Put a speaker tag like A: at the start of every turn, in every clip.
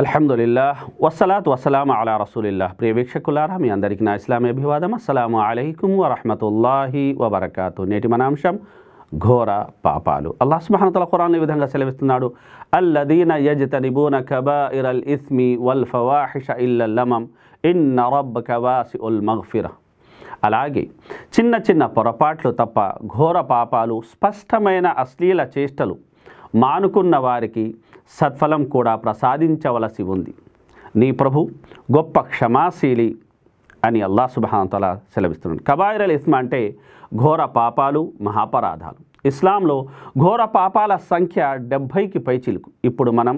A: అల్హమ్దుల్లా వసలాత్ వసలాం అలా రసూలిల్లా ప్రియ వీక్షకులారా మీ అందరికీ నా ఇస్లామీ అభివాదం అస్సలం అలైకుం వరహమతుల్లాహి వబర్కాతు నేటి మన అంశం ఘోర పాపాలు అల్లాహ్ సుబానతల ఖురాన్ ఈ విధంగా సెలవిస్తున్నాడు అల్లదీన నిబూన కబా ఇరల్ ఇస్మి వల్ ఫవాహిష ఇల్లమం ఇన్ నరబ్ కవాసి ఉల్ మగ్ఫిర అలాగే చిన్న చిన్న పొరపాట్లు తప్ప ఘోర పాపాలు స్పష్టమైన అశ్లీల చేష్టలు మానుకున్న వారికి సత్ఫలం కూడా ప్రసాదించవలసి ఉంది నీ ప్రభు గొప్ప క్షమాశీలి అని అల్లా సుబానతల సెలవిస్తున్నాడు కబాయిరల్ ఇస్మా అంటే ఘోర పాపాలు మహాపరాధాలు ఇస్లాంలో ఘోర పాపాల సంఖ్య డెబ్భైకి పైచిలుకు ఇప్పుడు మనం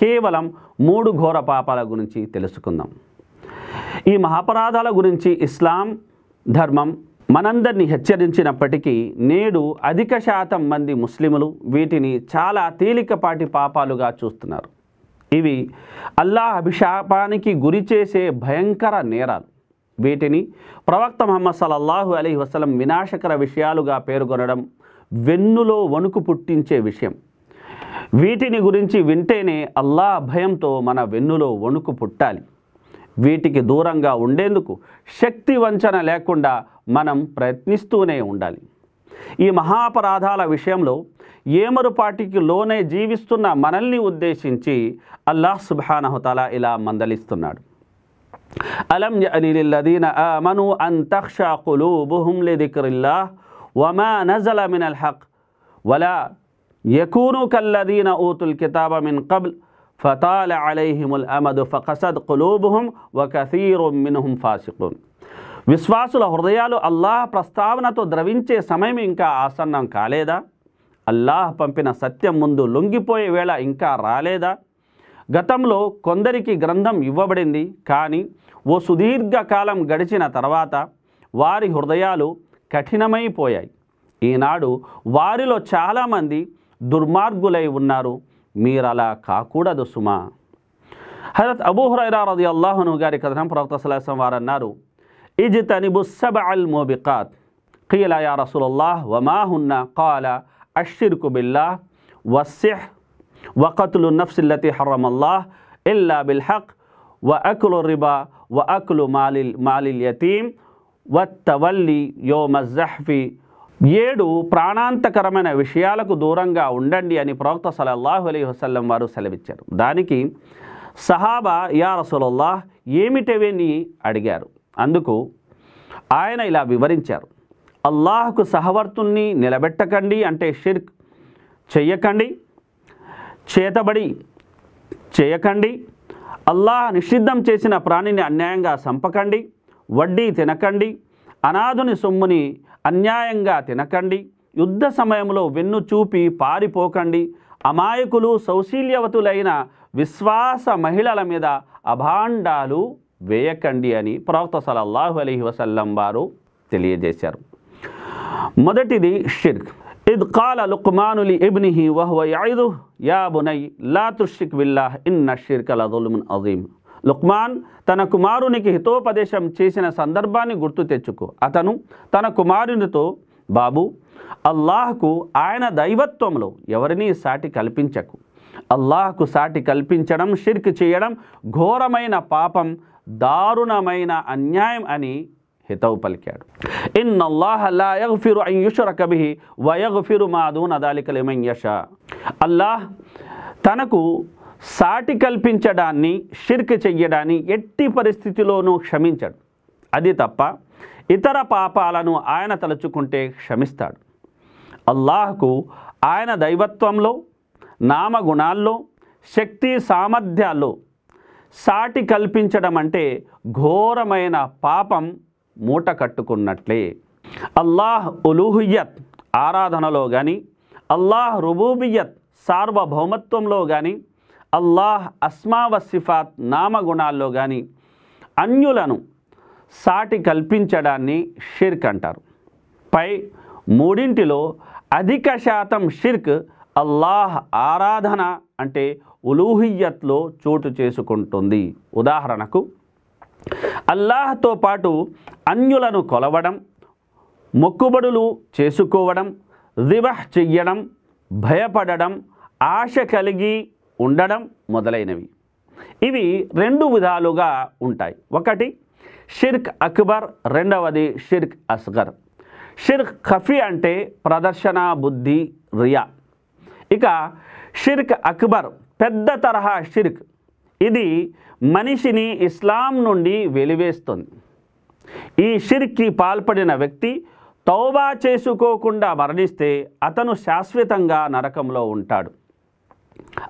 A: కేవలం మూడు ఘోర పాపాల గురించి తెలుసుకుందాం ఈ మహాపరాధాల గురించి ఇస్లాం ధర్మం మనందరినీ హెచ్చరించినప్పటికీ నేడు అధిక శాతం మంది ముస్లిములు వీటిని చాలా తేలికపాటి పాపాలుగా చూస్తున్నారు ఇవి అల్లా అభిషాపానికి గురి చేసే భయంకర నేరాలు వీటిని ప్రవక్త మహమ్మద్ సలల్లాహు అలీ వసలం వినాశకర విషయాలుగా పేర్కొనడం వెన్నులో వణుకు పుట్టించే విషయం వీటిని గురించి వింటేనే అల్లా భయంతో మన వెన్నులో వణుకు పుట్టాలి వీటికి దూరంగా ఉండేందుకు శక్తి వంచన లేకుండా మనం ప్రయత్నిస్తూనే ఉండాలి ఈ మహాపరాధాల విషయంలో ఏమరుపాటికి లోనే జీవిస్తున్న మనల్ని ఉద్దేశించి అల్లాహ్ సుబానహుతలా ఇలా మందలిస్తున్నాడు అలం అలీలదీన అమను అన్ తక్షా కులూబుహుం లిదిక్రిల్లా వమా నజల మినల్ హక్ వలా యకూను కల్లదీన ఊతుల్ కితాబ మిన్ కబుల్ ఫతాల అలైహిముల్ అమదు ఫకసద్ కులూబుహుం వకసీరు మిన్హుం ఫాసికున్ విశ్వాసుల హృదయాలు అల్లాహ్ ప్రస్తావనతో ద్రవించే సమయం ఇంకా ఆసన్నం కాలేదా అల్లాహ్ పంపిన సత్యం ముందు లొంగిపోయే వేళ ఇంకా రాలేదా గతంలో కొందరికి గ్రంథం ఇవ్వబడింది కానీ ఓ సుదీర్ఘకాలం గడిచిన తర్వాత వారి హృదయాలు కఠినమైపోయాయి ఈనాడు వారిలో చాలామంది దుర్మార్గులై ఉన్నారు మీరు అలా కాకూడదు సుమా హరత్ అబూ హురైరా రది అల్లాహును గారి కథనం ప్రవక్త సలాసం వారన్నారు اجتنبوا السبع الموبقات قيل يا رسول الله وما هن قال الشرك بالله والصح وقتل النفس التي حرم الله إلا بالحق وأكل الربا وأكل مال مال اليتيم వత్తవల్లి యోమ జహ్ఫి ఏడు ప్రాణాంతకరమైన విషయాలకు దూరంగా ఉండండి అని ప్రవక్త సలల్లాహు అలీ వసల్లం వారు సెలవిచ్చారు దానికి సహాబా యా రసూలల్లాహ్ ఏమిటవేని అడిగారు అందుకు ఆయన ఇలా వివరించారు అల్లాహకు సహవర్తుల్ని నిలబెట్టకండి అంటే షిర్క్ చెయ్యకండి చేతబడి చేయకండి అల్లాహ్ నిషిద్ధం చేసిన ప్రాణిని అన్యాయంగా సంపకండి వడ్డీ తినకండి అనాథుని సొమ్ముని అన్యాయంగా తినకండి యుద్ధ సమయంలో వెన్ను చూపి పారిపోకండి అమాయకులు సౌశీల్యవతులైన విశ్వాస మహిళల మీద అభాండాలు వేయకండి అని ప్రవక్త సలల్లాహు అలీ వసల్లం వారు తెలియజేశారు మొదటిది షిర్క్ ఇద్ కాల లుక్మానులి ఇబ్నిహి వహ్వ యాయిదు యా బునై లా తుషిక్ విల్లాహ్ ఇన్న షిర్క్ లదుల్మున్ అజీమ్ లుక్మాన్ తన కుమారునికి హితోపదేశం చేసిన సందర్భాన్ని గుర్తు తెచ్చుకో అతను తన కుమారునితో బాబు అల్లాహకు ఆయన దైవత్వంలో ఎవరినీ సాటి కల్పించకు అల్లాహకు సాటి కల్పించడం షిర్క్ చేయడం ఘోరమైన పాపం దారుణమైన అన్యాయం అని హితవు పలికాడు ఇన్నల్లాహల్లాయగ్ఫిరు అయ్యుషర కబిహి వయగ్ఫిరు మాదూన్ అదాలికలిమన్ అల్లాహ్ తనకు సాటి కల్పించడాన్ని షిర్క్ చెయ్యడాన్ని ఎట్టి పరిస్థితిలోనూ క్షమించడు అది తప్ప ఇతర పాపాలను ఆయన తలుచుకుంటే క్షమిస్తాడు అల్లాహ్కు ఆయన దైవత్వంలో నామగుణాల్లో శక్తి సామర్థ్యాల్లో సాటి కల్పించడం అంటే ఘోరమైన పాపం మూట కట్టుకున్నట్లే అల్లాహ్ ఉలూహియత్ ఆరాధనలో కానీ అల్లాహ్ రుబూబియత్ సార్వభౌమత్వంలో కానీ అల్లాహ్ అస్మావసిఫాత్ నామగుణాల్లో కానీ అన్యులను సాటి కల్పించడాన్ని షిర్క్ అంటారు పై మూడింటిలో అధిక శాతం షిర్క్ అల్లాహ్ ఆరాధన అంటే ఉలూహియత్లో చోటు చేసుకుంటుంది ఉదాహరణకు అల్లాహ్తో పాటు అన్యులను కొలవడం మొక్కుబడులు చేసుకోవడం రివహ్ చెయ్యడం భయపడడం ఆశ కలిగి ఉండడం మొదలైనవి ఇవి రెండు విధాలుగా ఉంటాయి ఒకటి షిర్క్ అక్బర్ రెండవది షిర్క్ అస్గర్ షిర్క్ ఖఫీ అంటే ప్రదర్శన బుద్ధి రియా ఇక షిర్క్ అక్బర్ పెద్ద తరహా షిర్క్ ఇది మనిషిని ఇస్లాం నుండి వెలివేస్తుంది ఈ షిర్క్కి పాల్పడిన వ్యక్తి తౌబా చేసుకోకుండా మరణిస్తే అతను శాశ్వతంగా నరకంలో ఉంటాడు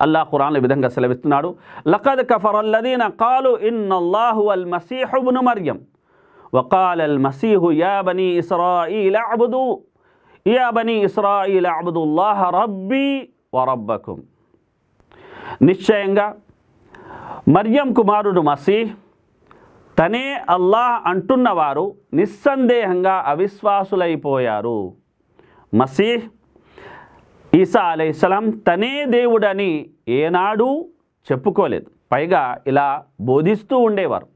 A: అల్లా ఖురాన్ల విధంగా సెలవిస్తున్నాడు లఖద్ కఫరల్లదీన కాలు అల్లాహు అల్ మసీహుబును మర్యం وقال المسيح يا بني إسرائيل اعبدوا يا بني إسرائيل اعبدوا الله ربي وربكم నిశ్చయంగా మరియం కుమారుడు మసీ తనే అల్లాహ్ అంటున్నవారు నిస్సందేహంగా అవిశ్వాసులైపోయారు మసీహ్ ఈసా అలైస్లాం తనే దేవుడని ఏనాడూ చెప్పుకోలేదు పైగా ఇలా బోధిస్తూ ఉండేవారు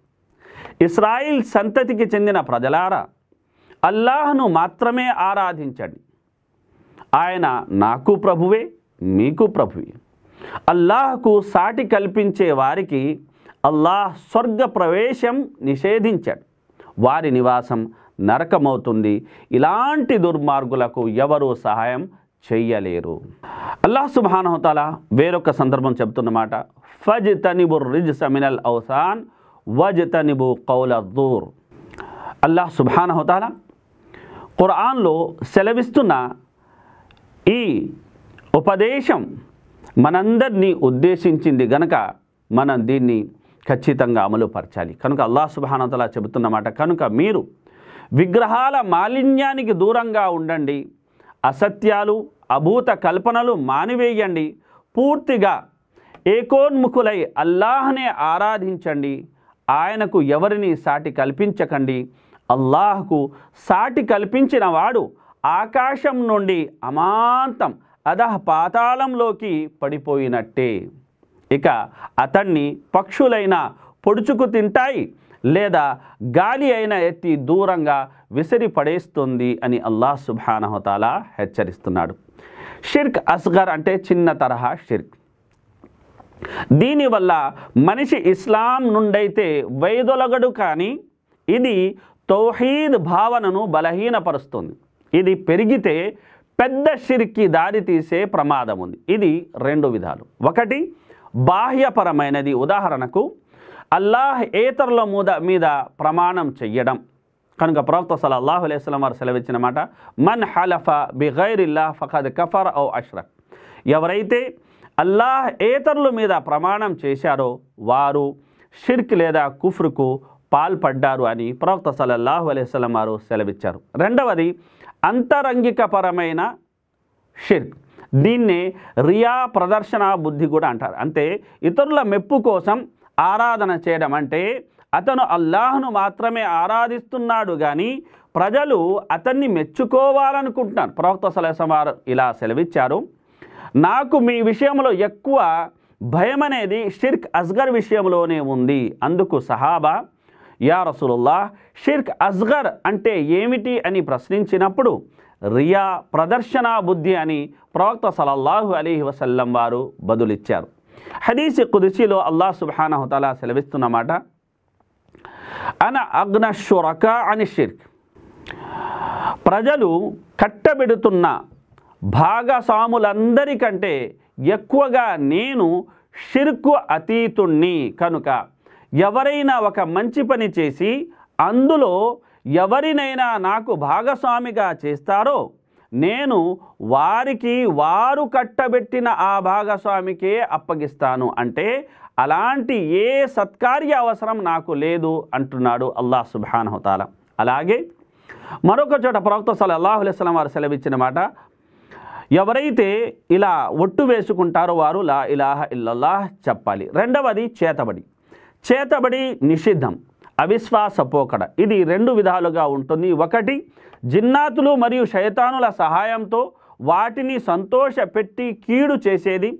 A: ఇస్రాయిల్ సంతతికి చెందిన ప్రజలారా అల్లాహ్ను మాత్రమే ఆరాధించండి ఆయన నాకు ప్రభువే మీకు ప్రభువే అల్లాహకు సాటి కల్పించే వారికి అల్లాహ్ స్వర్గ ప్రవేశం నిషేధించాడు వారి నివాసం నరకమవుతుంది ఇలాంటి దుర్మార్గులకు ఎవరూ సహాయం చెయ్యలేరు అల్లాహ్ సుబానహతాల వేరొక సందర్భం చెబుతున్నమాట ఫజ్ తనిబు రిజ్ సమినల్ అవసాన్ వజ్ తనిబు కౌల దూర్ అల్లాహ్ సుబానహతాల ఖురాన్లో సెలవిస్తున్న ఈ ఉపదేశం మనందరినీ ఉద్దేశించింది గనక మనం దీన్ని ఖచ్చితంగా అమలుపరచాలి కనుక అల్లా సుబానతలా చెబుతున్నమాట కనుక మీరు విగ్రహాల మాలిన్యానికి దూరంగా ఉండండి అసత్యాలు అభూత కల్పనలు మానివేయండి పూర్తిగా ఏకోన్ముఖులై అల్లాహ్నే ఆరాధించండి ఆయనకు ఎవరిని సాటి కల్పించకండి అల్లాహ్కు సాటి కల్పించిన వాడు ఆకాశం నుండి అమాంతం అధ పాతాళంలోకి పడిపోయినట్టే ఇక అతన్ని పక్షులైన పొడుచుకు తింటాయి లేదా గాలి అయిన ఎత్తి దూరంగా విసిరి పడేస్తుంది అని అల్లాహ్ సుబానహతాల హెచ్చరిస్తున్నాడు షిర్క్ అస్గర్ అంటే చిన్న తరహా షిర్క్ దీనివల్ల మనిషి ఇస్లాం నుండైతే వైదొలగడు కానీ ఇది తౌహీద్ భావనను బలహీనపరుస్తుంది ఇది పెరిగితే పెద్ద షిరికి దారితీసే ప్రమాదం ఉంది ఇది రెండు విధాలు ఒకటి బాహ్యపరమైనది ఉదాహరణకు అల్లాహ్ ఏతరుల మీద మీద ప్రమాణం చెయ్యడం కనుక ప్రవక్త అల్లాహు అలైస్లం వారు సెలవిచ్చిన మాట మన్ హలఫా బిగైరిల్లా ఫఖద్ కఫర్ ఔ అష్రక్ ఎవరైతే అల్లాహ్ ఏతరుల మీద ప్రమాణం చేశారో వారు షిర్క్ లేదా కుఫ్రుకు పాల్పడ్డారు అని ప్రవక్త సలల్లాహు అలైస్లం వారు సెలవిచ్చారు రెండవది అంతరంగికపరమైన షిర్క్ దీన్నే రియా ప్రదర్శన బుద్ధి కూడా అంటారు అంటే ఇతరుల మెప్పు కోసం ఆరాధన చేయడం అంటే అతను అల్లాహ్ను మాత్రమే ఆరాధిస్తున్నాడు కానీ ప్రజలు అతన్ని మెచ్చుకోవాలనుకుంటున్నారు ప్రవక్త వారు ఇలా సెలవిచ్చారు నాకు మీ విషయంలో ఎక్కువ భయం అనేది షిర్క్ అస్గర్ విషయంలోనే ఉంది అందుకు సహాబా యా రసూలుల్లా షిర్క్ అస్గర్ అంటే ఏమిటి అని ప్రశ్నించినప్పుడు రియా ప్రదర్శనా బుద్ధి అని ప్రవక్త సలల్లాహు అలీహి వసల్లం వారు బదులిచ్చారు హదీస్ కుదిసిలో అల్లాహ్ సుబానహుతలా సెలవిస్తున్నమాట అన షురక అని షిర్క్ ప్రజలు కట్టబెడుతున్న భాగస్వాములందరికంటే ఎక్కువగా నేను షిర్కు అతీతుణ్ణి కనుక ఎవరైనా ఒక మంచి పని చేసి అందులో ఎవరినైనా నాకు భాగస్వామిగా చేస్తారో నేను వారికి వారు కట్టబెట్టిన ఆ భాగస్వామికే అప్పగిస్తాను అంటే అలాంటి ఏ సత్కార్య అవసరం నాకు లేదు అంటున్నాడు అల్లాహ్ సుబానహుతాల అలాగే మరొక చోట ప్రవక్త సలల్లాహు అలైస్లం వారు సెలవిచ్చిన మాట ఎవరైతే ఇలా ఒట్టు వేసుకుంటారో వారు లా ఇలాహ ఇల్లల్లాహ్ చెప్పాలి రెండవది చేతబడి చేతబడి నిషిద్ధం అవిశ్వాస పోకడ ఇది రెండు విధాలుగా ఉంటుంది ఒకటి జిన్నాతులు మరియు శైతానుల సహాయంతో వాటిని సంతోషపెట్టి కీడు చేసేది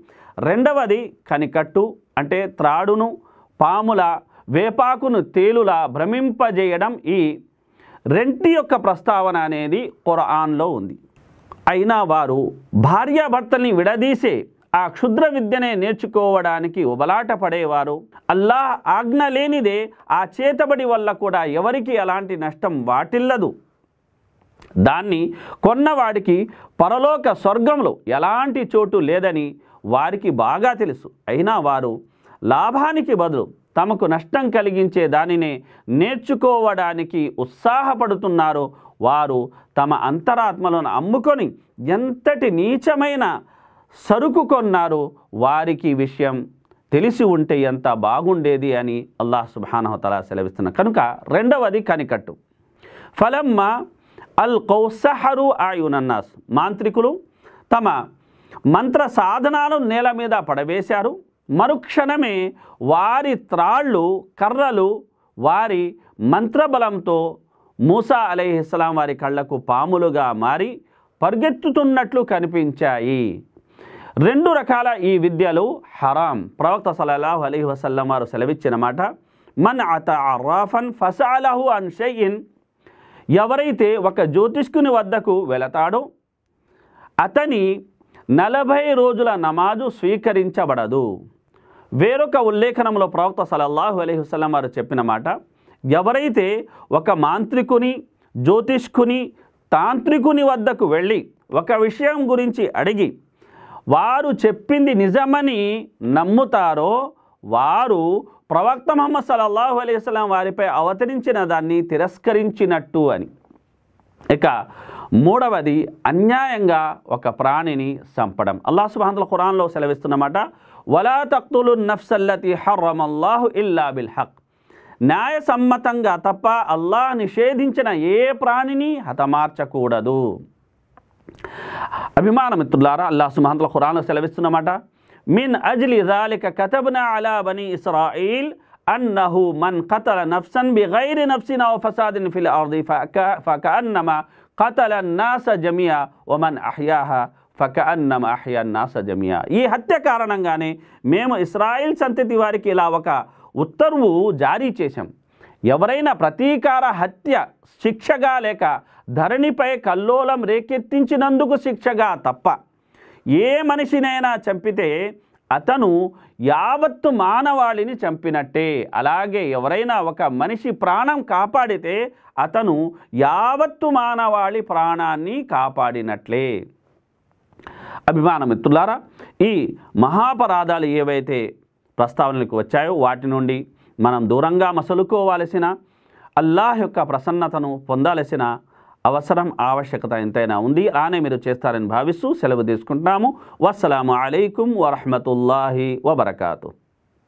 A: రెండవది కనికట్టు అంటే త్రాడును పాముల వేపాకును తేలులా భ్రమింపజేయడం ఈ రెంటి యొక్క ప్రస్తావన అనేది కొరఆన్లో ఉంది అయినా వారు భార్యాభర్తల్ని విడదీసే ఆ క్షుద్ర విద్యనే నేర్చుకోవడానికి ఉబలాట పడేవారు అల్లా ఆజ్ఞ లేనిదే ఆ చేతబడి వల్ల కూడా ఎవరికి ఎలాంటి నష్టం వాటిల్లదు దాన్ని కొన్నవాడికి పరలోక స్వర్గంలో ఎలాంటి చోటు లేదని వారికి బాగా తెలుసు అయినా వారు లాభానికి బదులు తమకు నష్టం కలిగించే దానినే నేర్చుకోవడానికి ఉత్సాహపడుతున్నారు వారు తమ అంతరాత్మలను అమ్ముకొని ఎంతటి నీచమైన సరుకు కొన్నారు వారికి విషయం తెలిసి ఉంటే ఎంత బాగుండేది అని అల్లాహ్ సుబానహతలా సెలవిస్తున్నారు కనుక రెండవది కనికట్టు ఫలమ్మ అల్ కౌసహరు ఆయునన్నాస్ మాంత్రికులు తమ మంత్ర సాధనాలు నేల మీద పడవేశారు మరుక్షణమే వారి త్రాళ్ళు కర్రలు వారి మంత్రబలంతో మూసా అలీహిస్లాం వారి కళ్లకు పాములుగా మారి పరిగెత్తుతున్నట్లు కనిపించాయి రెండు రకాల ఈ విద్యలు హరాం ప్రవక్త సలహు అలీ వసల్లం వారు సెలవిచ్చిన మాట మన్ అత అర్రాఫన్ ఫసాలహు అన్ షయిన్ ఎవరైతే ఒక జ్యోతిష్కుని వద్దకు వెళతాడో అతని నలభై రోజుల నమాజు స్వీకరించబడదు వేరొక ఉల్లేఖనంలో ప్రవక్త సలల్లాహు అలీ వసల్లం వారు చెప్పిన మాట ఎవరైతే ఒక మాంత్రికుని జ్యోతిష్కుని తాంత్రికుని వద్దకు వెళ్ళి ఒక విషయం గురించి అడిగి వారు చెప్పింది నిజమని నమ్ముతారో వారు ప్రవక్త మహమ్మద్ సల్లల్లాహు అలైస్లాం వారిపై అవతరించిన దాన్ని తిరస్కరించినట్టు అని ఇక మూడవది అన్యాయంగా ఒక ప్రాణిని చంపడం అల్లా సుబాంతుల ఖురాన్లో సెలవిస్తున్నమాట వలా తక్తులు నఫ్సల్లతి హర్రమల్లాహు ఇల్లా బిల్ హక్ న్యాయసమ్మతంగా తప్ప అల్లాహ్ నిషేధించిన ఏ ప్రాణిని హతమార్చకూడదు అభిమాన మిత్రులారా అల్లాహ్ సుబ్హాన తల్లా ఖురాన్ లో ماتا من أجل ذلك كتبنا على بني اسرائيل انه من قتل نفسا بغير نفس او فساد في الارض فكانما قتل الناس جميعا ومن احياها فكانما احيا الناس جميعا ఈ హత్య కారణంగానే إسرائيل سنتي సంతతి వారికి وكا ఒక ఉత్తర్వు జారీ చేశాం ఎవరైనా ప్రతికార హత్య శిక్షగా లేక ధరణిపై కల్లోలం రేకెత్తించినందుకు శిక్షగా తప్ప ఏ మనిషినైనా చంపితే అతను యావత్తు మానవాళిని చంపినట్టే అలాగే ఎవరైనా ఒక మనిషి ప్రాణం కాపాడితే అతను యావత్తు మానవాళి ప్రాణాన్ని కాపాడినట్లే అభిమాన మిత్రులారా ఈ మహాపరాధాలు ఏవైతే ప్రస్తావనలకు వచ్చాయో వాటి నుండి మనం దూరంగా మసలుకోవాల్సిన అల్లాహ్ యొక్క ప్రసన్నతను పొందాల్సిన అవసరం ఆవశ్యకత ఎంతైనా ఉంది ఆనే మీరు చేస్తారని భావిస్తూ సెలవు తీసుకుంటున్నాము వస్సలాము అలైకుం వరహతుల్లాహి వబర్కాతు